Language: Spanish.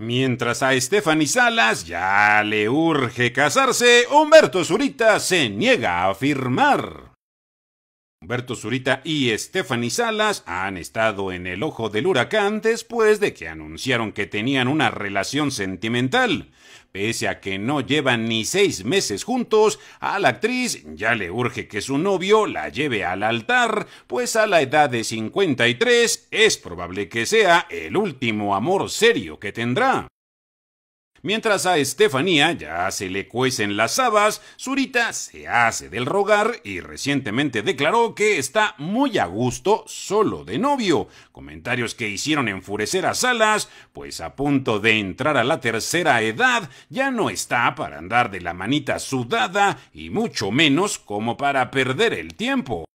Mientras a Stephanie Salas ya le urge casarse, Humberto Zurita se niega a firmar. Roberto Zurita y Stephanie Salas han estado en el ojo del huracán después de que anunciaron que tenían una relación sentimental. Pese a que no llevan ni seis meses juntos, a la actriz ya le urge que su novio la lleve al altar, pues a la edad de 53 es probable que sea el último amor serio que tendrá. Mientras a Estefanía ya se le cuecen las habas, Zurita se hace del rogar y recientemente declaró que está muy a gusto solo de novio, comentarios que hicieron enfurecer a Salas, pues a punto de entrar a la tercera edad ya no está para andar de la manita sudada y mucho menos como para perder el tiempo.